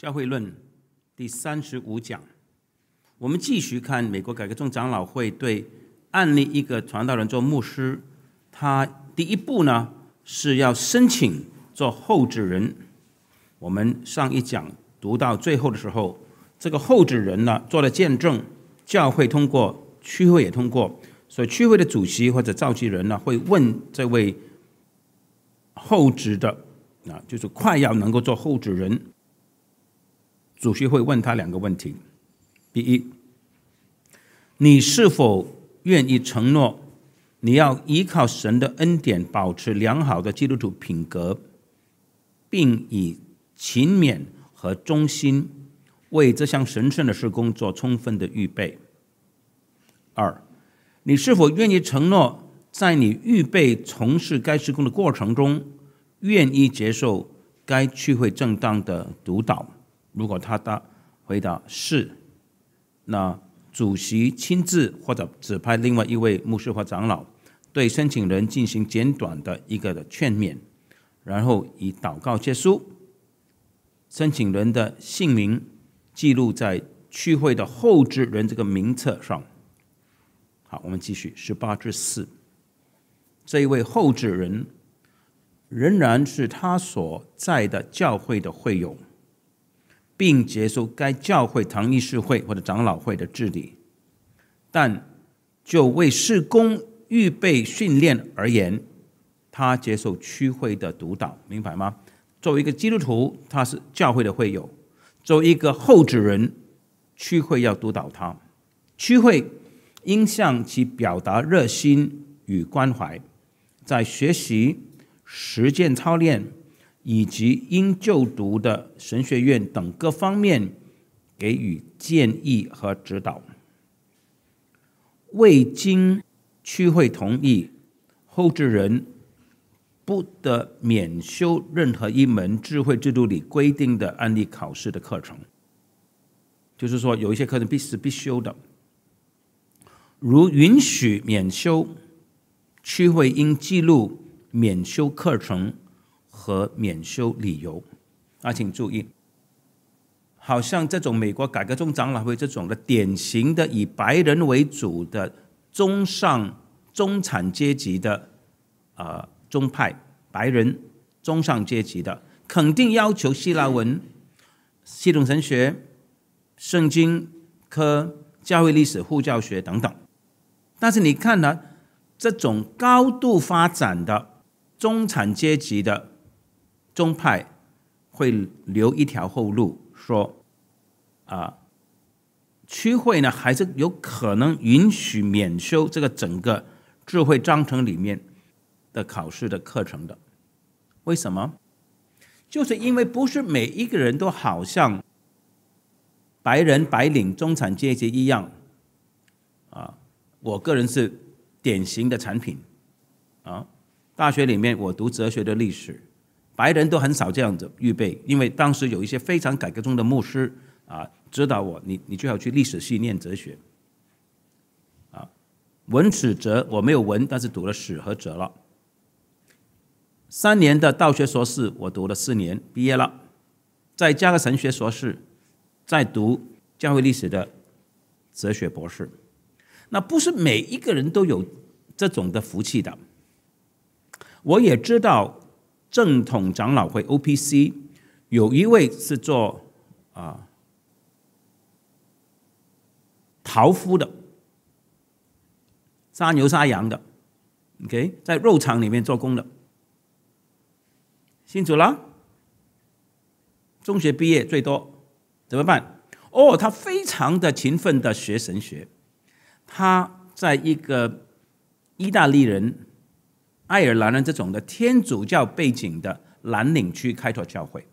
教会论第三十五讲，我们继续看美国改革中长老会对案例。一个传道人做牧师，他第一步呢是要申请做候职人。我们上一讲读到最后的时候，这个候职人呢做了见证，教会通过，区会也通过。所以区会的主席或者召集人呢会问这位候职的啊，就是快要能够做候职人。主席会问他两个问题：第一，你是否愿意承诺，你要依靠神的恩典保持良好的基督徒品格，并以勤勉和忠心为这项神圣的事工做充分的预备？二，你是否愿意承诺，在你预备从事该事工的过程中，愿意接受该聚会正当的督导？如果他答回答是，那主席亲自或者指派另外一位牧师或长老对申请人进行简短的一个的劝勉，然后以祷告结束。申请人的姓名记录在区会的后置人这个名册上。好，我们继续十八至四，这一位后置人仍然是他所在的教会的会友。并接受该教会堂议事会或者长老会的治理，但就为事工预备训练而言，他接受区会的督导，明白吗？作为一个基督徒，他是教会的会友；作为一个后继人，区会要督导他。区会应向其表达热心与关怀，在学习、实践、操练。以及应就读的神学院等各方面给予建议和指导。未经区会同意，后置人不得免修任何一门智慧制度里规定的案例考试的课程。就是说，有一些课程必是必修的。如允许免修，区会应记录免修课程。和免修理由，啊，请注意，好像这种美国改革中长老会这种的典型的以白人为主的中上中产阶级的啊宗派白人中上阶级的，肯定要求希腊文系统神学、圣经科、教会历史、护教学等等。但是你看呢，这种高度发展的中产阶级的。宗派会留一条后路，说啊，区会呢还是有可能允许免修这个整个智慧章程里面的考试的课程的。为什么？就是因为不是每一个人都好像白人白领中产阶级一样啊。我个人是典型的产品啊。大学里面我读哲学的历史。白人都很少这样子预备，因为当时有一些非常改革中的牧师啊，指导我，你你就要去历史系念哲学，啊，文史哲我没有文，但是读了史和哲了。三年的道学硕士，我读了四年，毕业了，再加个神学硕士，再读教会历史的哲学博士。那不是每一个人都有这种的福气的，我也知道。正统长老会 O P C 有一位是做啊桃夫的，杀牛杀羊的，OK，在肉场里面做工的，清楚了。中学毕业最多怎么办？哦，他非常的勤奋的学神学，他在一个意大利人。爱尔兰人这种的天主教背景的蓝领区开拓教会，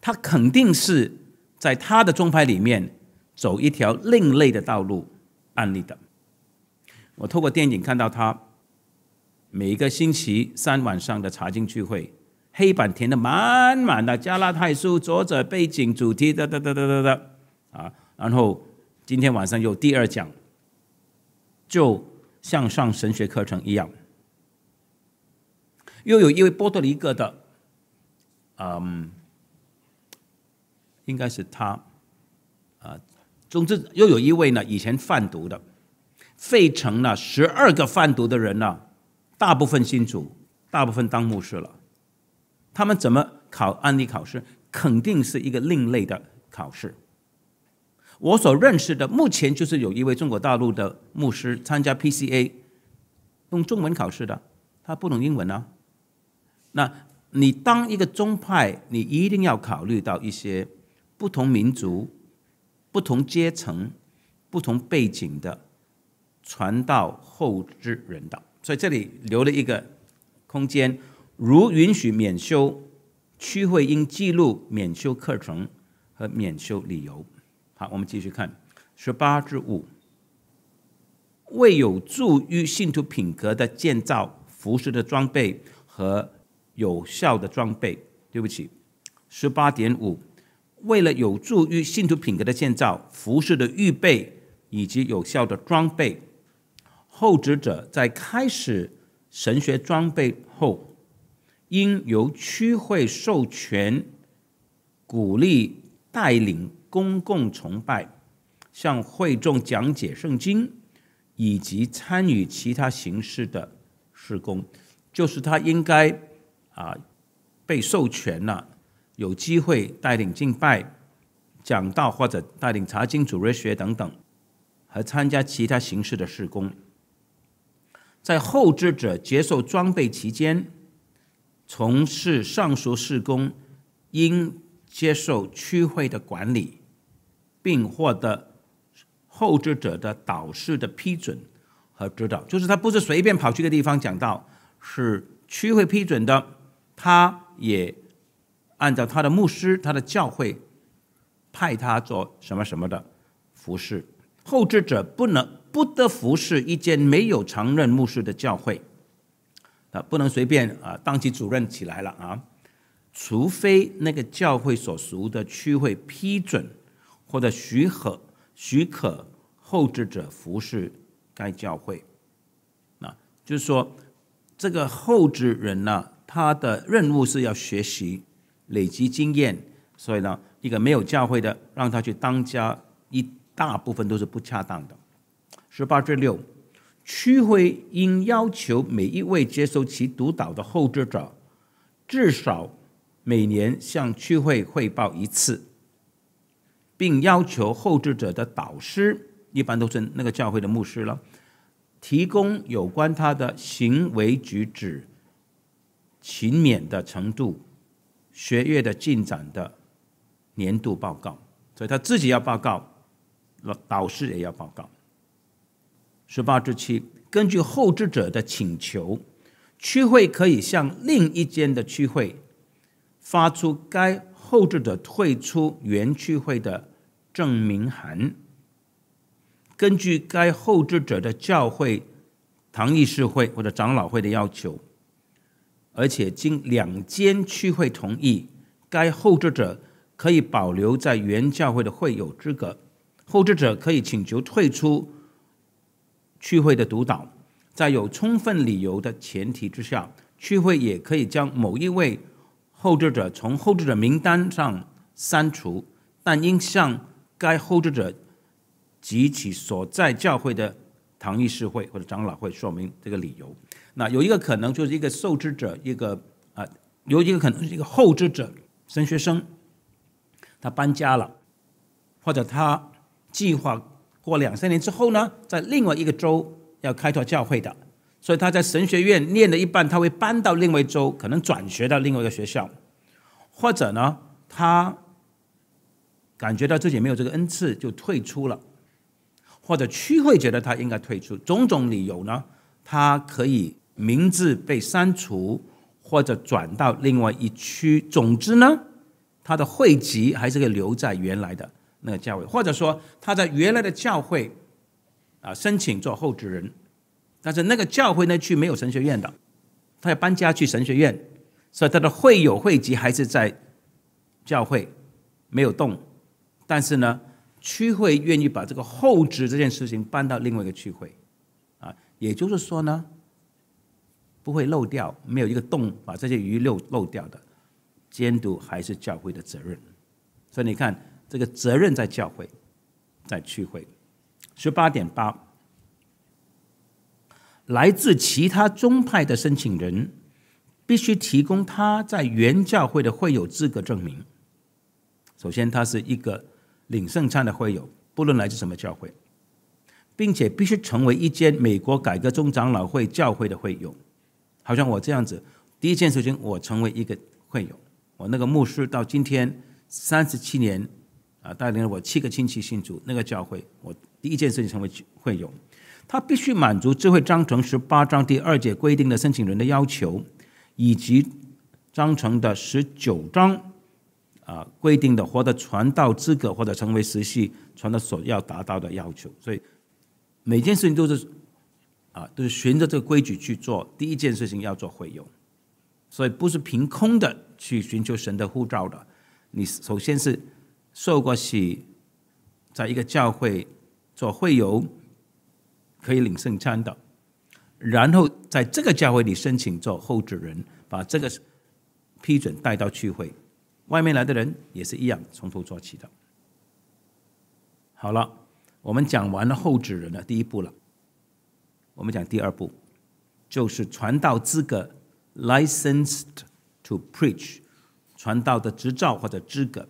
他肯定是在他的宗派里面走一条另类的道路案例的。我透过电影看到他每一个星期三晚上的茶经聚会，黑板填的满满的，加拉太书作者背景主题哒哒哒哒哒哒啊，然后今天晚上有第二讲，就像上神学课程一样。又有一位波多黎各的，嗯，应该是他，啊，总之又有一位呢，以前贩毒的，费城呢十二个贩毒的人呢，大部分信主，大部分当牧师了，他们怎么考安利考试？肯定是一个另类的考试。我所认识的目前就是有一位中国大陆的牧师参加 PCA，用中文考试的，他不懂英文呢。那你当一个宗派，你一定要考虑到一些不同民族、不同阶层、不同背景的传道后之人道。所以这里留了一个空间，如允许免修，区会应记录免修课程和免修理由。好，我们继续看十八至五，为有助于信徒品格的建造、服饰的装备和。有效的装备，对不起，十八点五。为了有助于信徒品格的建造、服饰的预备以及有效的装备，后职者在开始神学装备后，应由区会授权、鼓励、带领公共崇拜、向会众讲解圣经以及参与其他形式的施工，就是他应该。啊，被授权了，有机会带领敬拜、讲道或者带领查经、主日学等等，和参加其他形式的施工。在后置者接受装备期间，从事上述施工，应接受区会的管理，并获得后置者的导师的批准和指导。就是他不是随便跑去一个地方讲道，是区会批准的。他也按照他的牧师、他的教会派他做什么什么的服侍，后置者不能不得服侍一间没有常任牧师的教会啊，不能随便啊当起主任起来了啊，除非那个教会所属的区会批准或者许可，许可后置者服侍该教会。啊，就是说，这个后置人呢？他的任务是要学习、累积经验，所以呢，一个没有教会的让他去当家，一大部分都是不恰当的。十八至六，区会应要求每一位接受其督导的后置者，至少每年向区会汇报一次，并要求后置者的导师，一般都是那个教会的牧师了，提供有关他的行为举止。勤勉的程度、学业的进展的年度报告，所以他自己要报告，老导师也要报告。十八至七，根据后置者的请求，区会可以向另一间的区会发出该后置者退出原区会的证明函。根据该后置者的教会堂议事会或者长老会的要求。而且经两间区会同意，该后职者可以保留在原教会的会友资格。后职者可以请求退出区会的督导，在有充分理由的前提之下，区会也可以将某一位后职者从后职者名单上删除，但应向该后职者及其所在教会的堂议事会或者长老会说明这个理由。那有一个可能就是一个受知者一个啊，有一个可能是一个后知者神学生，他搬家了，或者他计划过两三年之后呢，在另外一个州要开拓教会的，所以他在神学院念了一半，他会搬到另外一州，可能转学到另外一个学校，或者呢，他感觉到自己没有这个恩赐就退出了，或者区会觉得他应该退出，种种理由呢，他可以。名字被删除或者转到另外一区，总之呢，他的会籍还是可以留在原来的那个教会，或者说他在原来的教会啊申请做后职人，但是那个教会那区没有神学院的，他要搬家去神学院，所以他的会有会籍还是在教会没有动，但是呢，区会愿意把这个后职这件事情搬到另外一个区会啊，也就是说呢。不会漏掉，没有一个洞把这些鱼漏漏掉的，监督还是教会的责任，所以你看这个责任在教会，在聚会，十八点八，来自其他宗派的申请人，必须提供他在原教会的会有资格证明，首先他是一个领圣餐的会有，不论来自什么教会，并且必须成为一间美国改革宗长老会教会的会有。好像我这样子，第一件事情，我成为一个会友。我那个牧师到今天三十七年，啊，带领了我七个亲戚信主那个教会。我第一件事情成为会友，他必须满足智慧章程十八章第二节规定的申请人的要求，以及章程的十九章啊规定的获得传道资格或者成为实习传道所要达到的要求。所以每件事情都是。啊，都是循着这个规矩去做。第一件事情要做会友，所以不是凭空的去寻求神的护照的。你首先是受过洗，在一个教会做会友，可以领圣餐的。然后在这个教会里申请做候职人，把这个批准带到聚会。外面来的人也是一样，从头做起的。好了，我们讲完了候职人的第一步了。我们讲第二步，就是传道资格 （licensed to preach），传道的执照或者资格。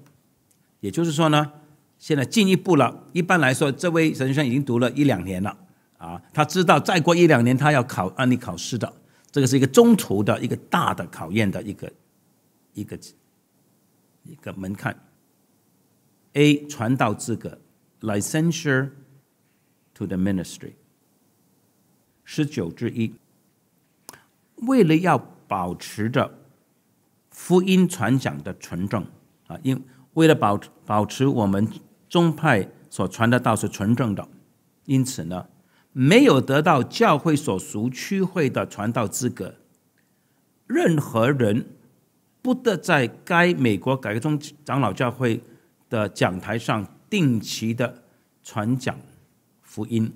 也就是说呢，现在进一步了。一般来说，这位神学生已经读了一两年了啊，他知道再过一两年他要考案例考试的。这个是一个中途的一个大的考验的一个一个一个门槛。A 传道资格 （licensure to the ministry）。十九之一，为了要保持着福音传讲的纯正啊，因为了保保持我们宗派所传的道是纯正的，因此呢，没有得到教会所属区会的传道资格，任何人不得在该美国改革中长老教会的讲台上定期的传讲福音，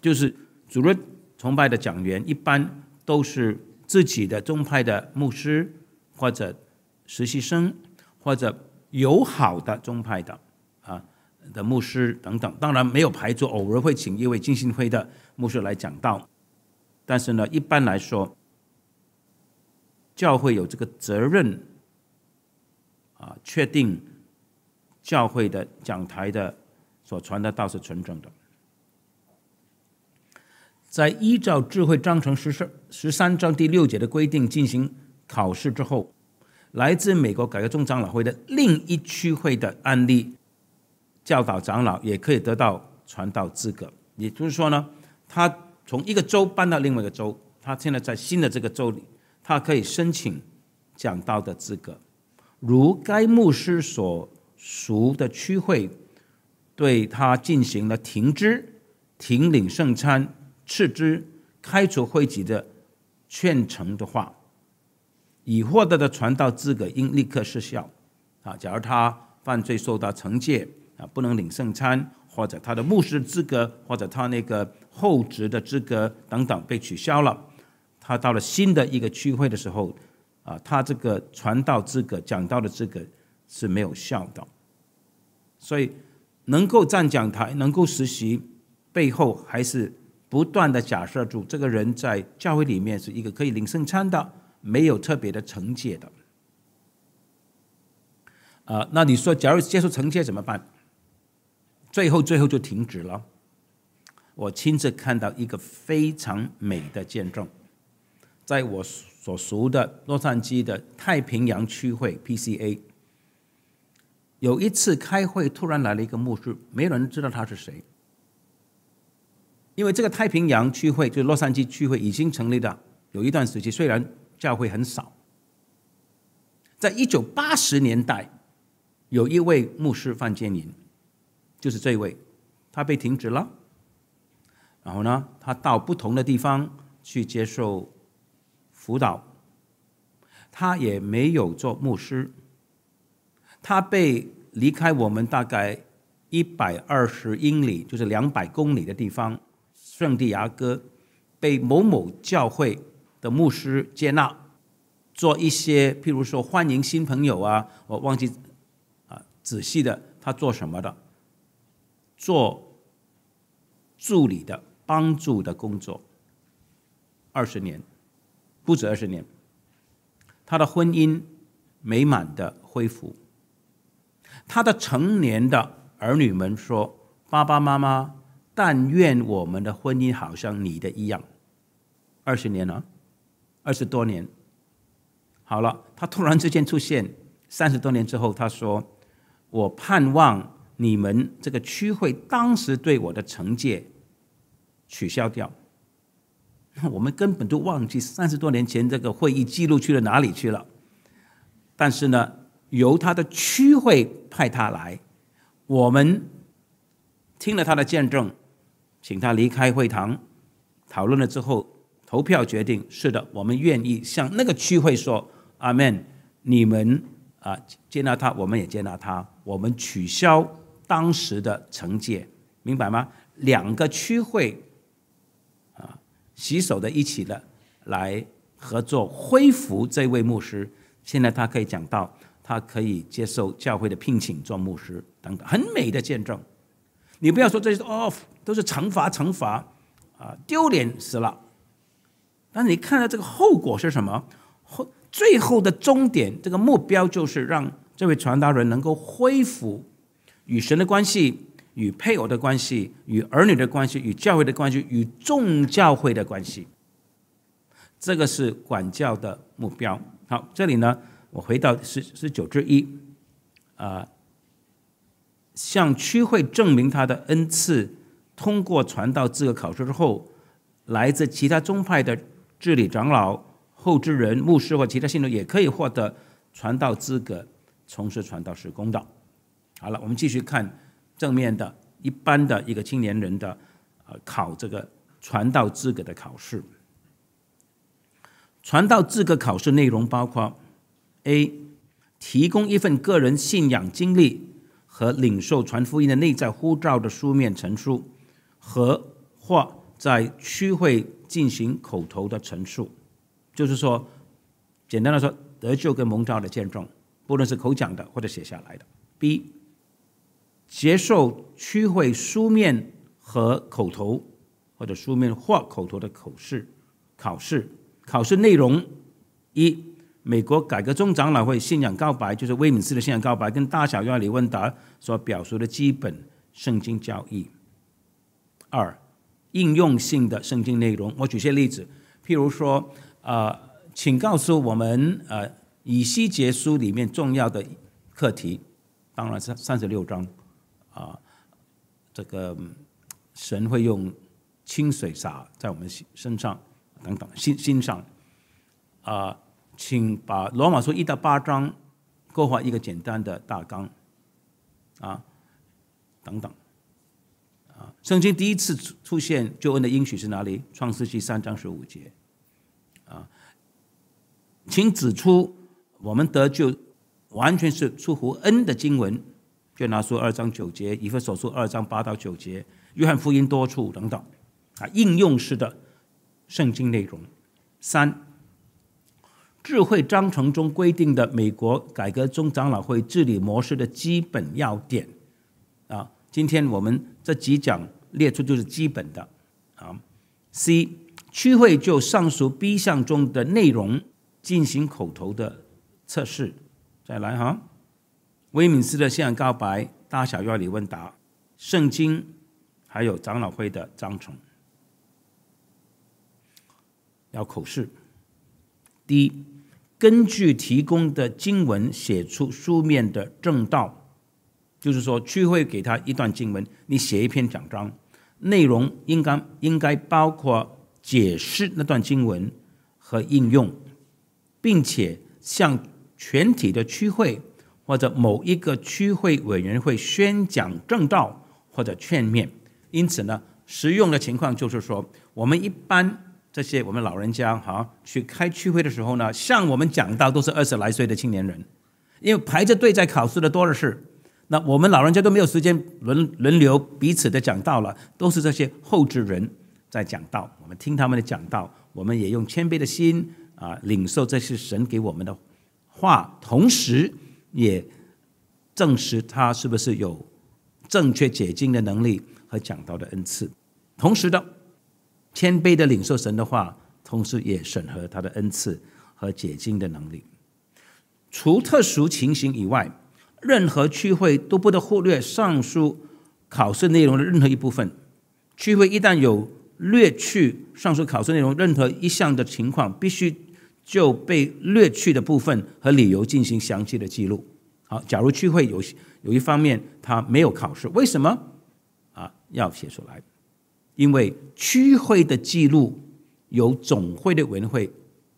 就是主任。崇拜的讲员一般都是自己的宗派的牧师，或者实习生，或者友好的宗派的啊的牧师等等。当然没有排座，偶尔会请一位金信会的牧师来讲道。但是呢，一般来说，教会有这个责任啊，确定教会的讲台的所传的道是纯正的。在依照智慧章程十十、三章第六节的规定进行考试之后，来自美国改革中长老会的另一区会的案例，教导长老也可以得到传道资格。也就是说呢，他从一个州搬到另外一个州，他现在在新的这个州里，他可以申请讲道的资格。如该牧师所属的区会对他进行了停职、停领圣餐。斥之，开除会籍的劝惩的话，已获得的传道资格应立刻失效。啊，假如他犯罪受到惩戒，啊，不能领圣餐，或者他的牧师资格，或者他那个候职的资格等等被取消了，他到了新的一个区会的时候，啊，他这个传道资格讲道的资格是没有效的。所以能够站讲台，能够实习，背后还是。不断的假设住，这个人在教会里面是一个可以领圣餐的，没有特别的惩戒的。啊，那你说，假如接受惩戒怎么办？最后，最后就停止了。我亲自看到一个非常美的见证，在我所熟的洛杉矶的太平洋区会 PCA，有一次开会，突然来了一个牧师，没人知道他是谁。因为这个太平洋区会，就是洛杉矶区会已经成立的，有一段时期，虽然教会很少。在一九八十年代，有一位牧师范建林，就是这位，他被停职了。然后呢，他到不同的地方去接受辅导，他也没有做牧师，他被离开我们大概一百二十英里，就是两百公里的地方。圣地亚哥被某某教会的牧师接纳，做一些，譬如说欢迎新朋友啊，我忘记啊，仔细的他做什么的，做助理的帮助的工作，二十年，不止二十年。他的婚姻美满的恢复，他的成年的儿女们说，爸爸妈妈。但愿我们的婚姻好像你的一样，二十年了，二十多年，好了，他突然之间出现，三十多年之后，他说：“我盼望你们这个区会当时对我的惩戒取消掉。”那我们根本就忘记三十多年前这个会议记录去了哪里去了。但是呢，由他的区会派他来，我们听了他的见证。请他离开会堂，讨论了之后投票决定是的，我们愿意向那个区会说，阿门，你们啊接纳他，我们也接纳他，我们取消当时的惩戒，明白吗？两个区会啊携手的一起的来合作恢复这位牧师，现在他可以讲到，他可以接受教会的聘请做牧师等等，很美的见证。你不要说这是 off。都是惩罚，惩罚，啊，丢脸死了。但是你看到这个后果是什么？后最后的终点，这个目标就是让这位传达人能够恢复与神的关系、与配偶的关系、与儿女的关系、与教会的关系、与众教会的关系。这个是管教的目标。好，这里呢，我回到十十九之一，啊，向区会证明他的恩赐。通过传道资格考试之后，来自其他宗派的治理长老、后知人、牧师或其他信徒也可以获得传道资格，从事传道施工的。好了，我们继续看正面的一般的一个青年人的呃考这个传道资格的考试。传道资格考试内容包括：A 提供一份个人信仰经历和领受传福音的内在护照的书面陈述。和或在区会进行口头的陈述，就是说，简单的说，得救跟蒙召的见证，不论是口讲的或者写下来的。B 接受区会书面和口头或者书面或口头的口试考试考试内容一美国改革中长老会信仰告白，就是威敏斯的信仰告白，跟大小要里问答所表述的基本圣经教义。二，应用性的圣经内容。我举些例子，譬如说，呃，请告诉我们，呃，以西结书里面重要的课题，当然是三十六章，啊，这个神会用清水洒在我们身身上，等等，心心上，啊，请把罗马书一到八章勾画一个简单的大纲，啊，等等。圣经第一次出现救恩的应许是哪里？创世纪三章十五节。啊，请指出我们得救完全是出乎恩的经文，就拿书二章九节，以弗所书二章八到九节，约翰福音多处等等。啊，应用式的圣经内容。三、智慧章程中规定的美国改革中长老会治理模式的基本要点。今天我们这几讲列出就是基本的，好。C 区会就上述 B 项中的内容进行口头的测试。再来哈，威敏斯的信仰告白、大小要理问答、圣经，还有长老会的章程，要口试。第一，根据提供的经文写出书面的正道。就是说，区会给他一段经文，你写一篇讲章，内容应该应该包括解释那段经文和应用，并且向全体的区会或者某一个区会委员会宣讲正道或者劝勉。因此呢，实用的情况就是说，我们一般这些我们老人家哈去开区会的时候呢，向我们讲到都是二十来岁的青年人，因为排着队在考试的多的是。那我们老人家都没有时间轮轮流彼此的讲道了，都是这些后置人在讲道。我们听他们的讲道，我们也用谦卑的心啊领受这些神给我们的话，同时也证实他是不是有正确解经的能力和讲道的恩赐。同时的谦卑的领受神的话，同时也审核他的恩赐和解经的能力。除特殊情形以外。任何区会都不得忽略上述考试内容的任何一部分。区会一旦有略去上述考试内容任何一项的情况，必须就被略去的部分和理由进行详细的记录。好，假如区会有有一方面他没有考试，为什么啊？要写出来，因为区会的记录由总会的委员会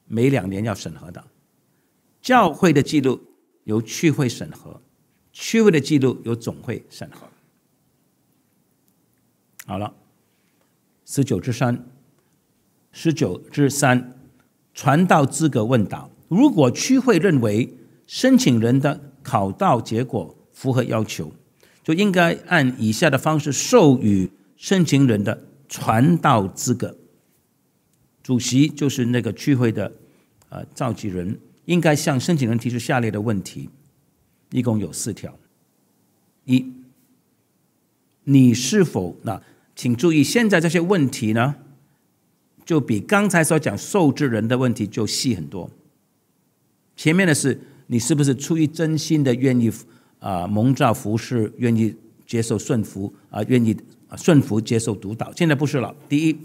每两年要审核的，教会的记录由区会审核。区位的记录由总会审核。好了，十九之三，十九之三，传道资格问答。如果区会认为申请人的考到结果符合要求，就应该按以下的方式授予申请人的传道资格。主席就是那个区会的呃召集人，应该向申请人提出下列的问题。一共有四条。一，你是否那，请注意，现在这些问题呢，就比刚才所讲受制人的问题就细很多。前面的是你是不是出于真心的愿意啊蒙召服侍，愿意接受顺服啊，愿意顺服接受独导？现在不是了。第一，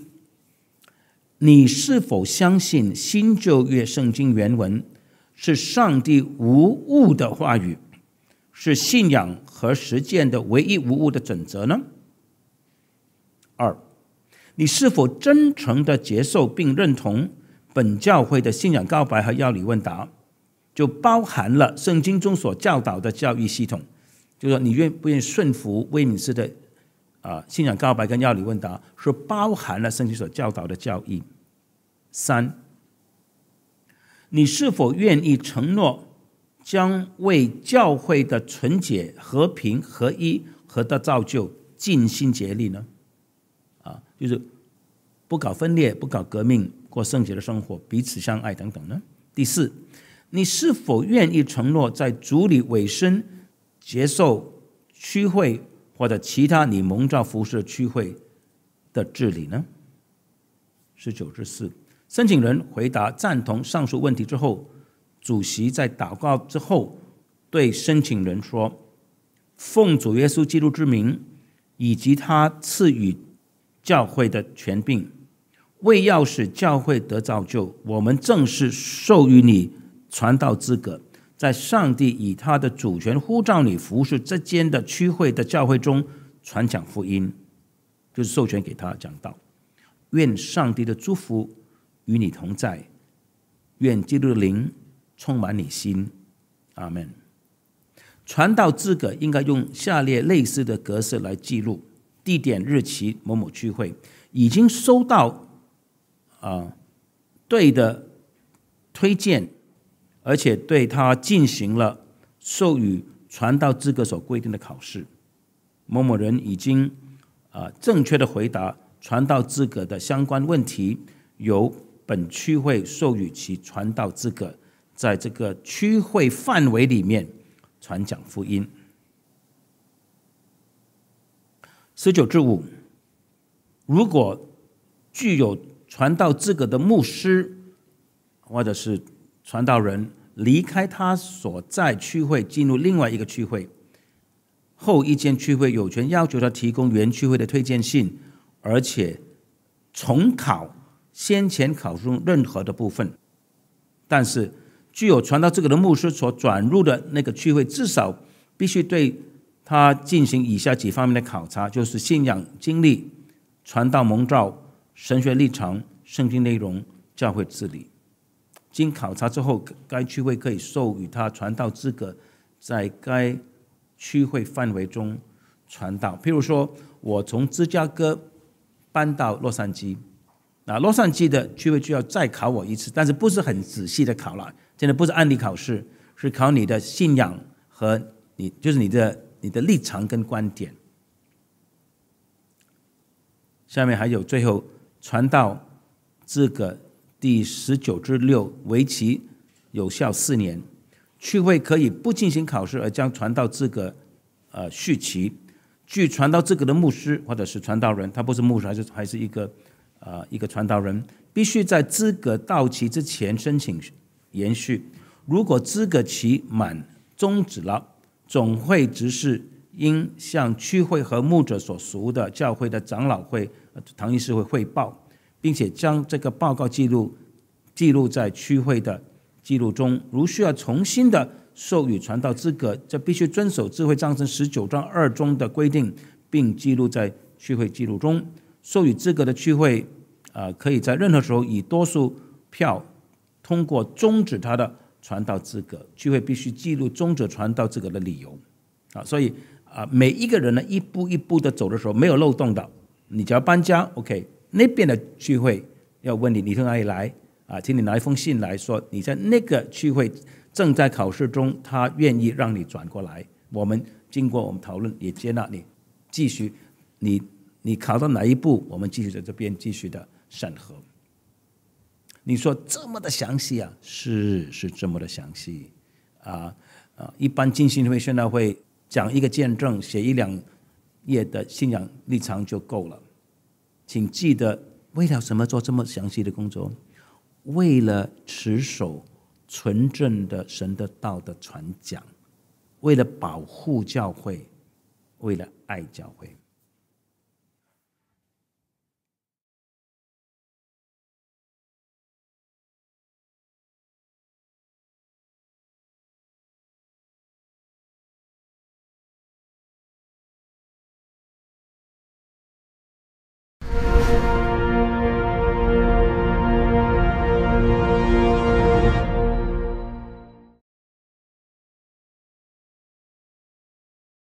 你是否相信新旧约圣经原文是上帝无误的话语？是信仰和实践的唯一无误的准则呢？二，你是否真诚的接受并认同本教会的信仰告白和要理问答？就包含了圣经中所教导的教育系统。就说你愿不愿意顺服威敏斯的啊信仰告白跟要理问答，是包含了圣经所教导的教育？三，你是否愿意承诺？将为教会的纯洁、和平、合一、和的造就尽心竭力呢？啊，就是不搞分裂、不搞革命、过圣洁的生活、彼此相爱等等呢。第四，你是否愿意承诺在主里委身接受区会或者其他你蒙召服饰的区会的治理呢？十九至四，申请人回答赞同上述问题之后。主席在祷告之后，对申请人说：“奉主耶稣基督之名，以及他赐予教会的权柄，为要使教会得造就，我们正式授予你传道资格，在上帝以他的主权呼召你服侍之间的区会的教会中传讲福音，就是授权给他讲道。愿上帝的祝福与你同在，愿基督的灵。”充满你心，阿门。传道资格应该用下列类似的格式来记录：地点、日期、某某聚会。已经收到啊，对的推荐，而且对他进行了授予传道资格所规定的考试。某某人已经啊正确的回答传道资格的相关问题，由本区会授予其传道资格。在这个区会范围里面传讲福音。十九至五，如果具有传道资格的牧师或者是传道人离开他所在区会，进入另外一个区会后，一间区会有权要求他提供原区会的推荐信，而且重考先前考中任何的部分，但是。具有传道资格的牧师所转入的那个区会，至少必须对他进行以下几方面的考察：就是信仰经历、传道蒙召、神学立场、圣经内容、教会治理。经考察之后，该区会可以授予他传道资格，在该区会范围中传道。譬如说，我从芝加哥搬到洛杉矶，那洛杉矶的区会就要再考我一次，但是不是很仔细的考了。现在不是案例考试，是考你的信仰和你就是你的你的立场跟观点。下面还有最后传道资格第十九至六为期有效四年，去会可以不进行考试而将传道资格呃续期，据传道资格的牧师或者是传道人，他不是牧师还是还是一个呃一个传道人，必须在资格到期之前申请。延续，如果资格期满终止了，总会执事应向区会和牧者所属的教会的长老会、唐医师会汇报，并且将这个报告记录记录在区会的记录中。如需要重新的授予传道资格，这必须遵守《智慧章程》十九章二中的规定，并记录在区会记录中。授予资格的区会，呃，可以在任何时候以多数票。通过终止他的传道资格，聚会必须记录终止传道资格的理由。啊，所以啊，每一个人呢一步一步的走的时候，没有漏洞的。你只要搬家，OK，那边的聚会要问你，你从哪里来？啊，请你拿一封信来说，你在那个聚会正在考试中，他愿意让你转过来。我们经过我们讨论，也接纳你继续。你你考到哪一步，我们继续在这边继续的审核。你说这么的详细啊？是是这么的详细，啊啊！一般进信会宣道会讲一个见证，写一两页的信仰立场就够了。请记得，为了什么做这么详细的工作？为了持守纯正的神的道的传讲，为了保护教会，为了爱教会。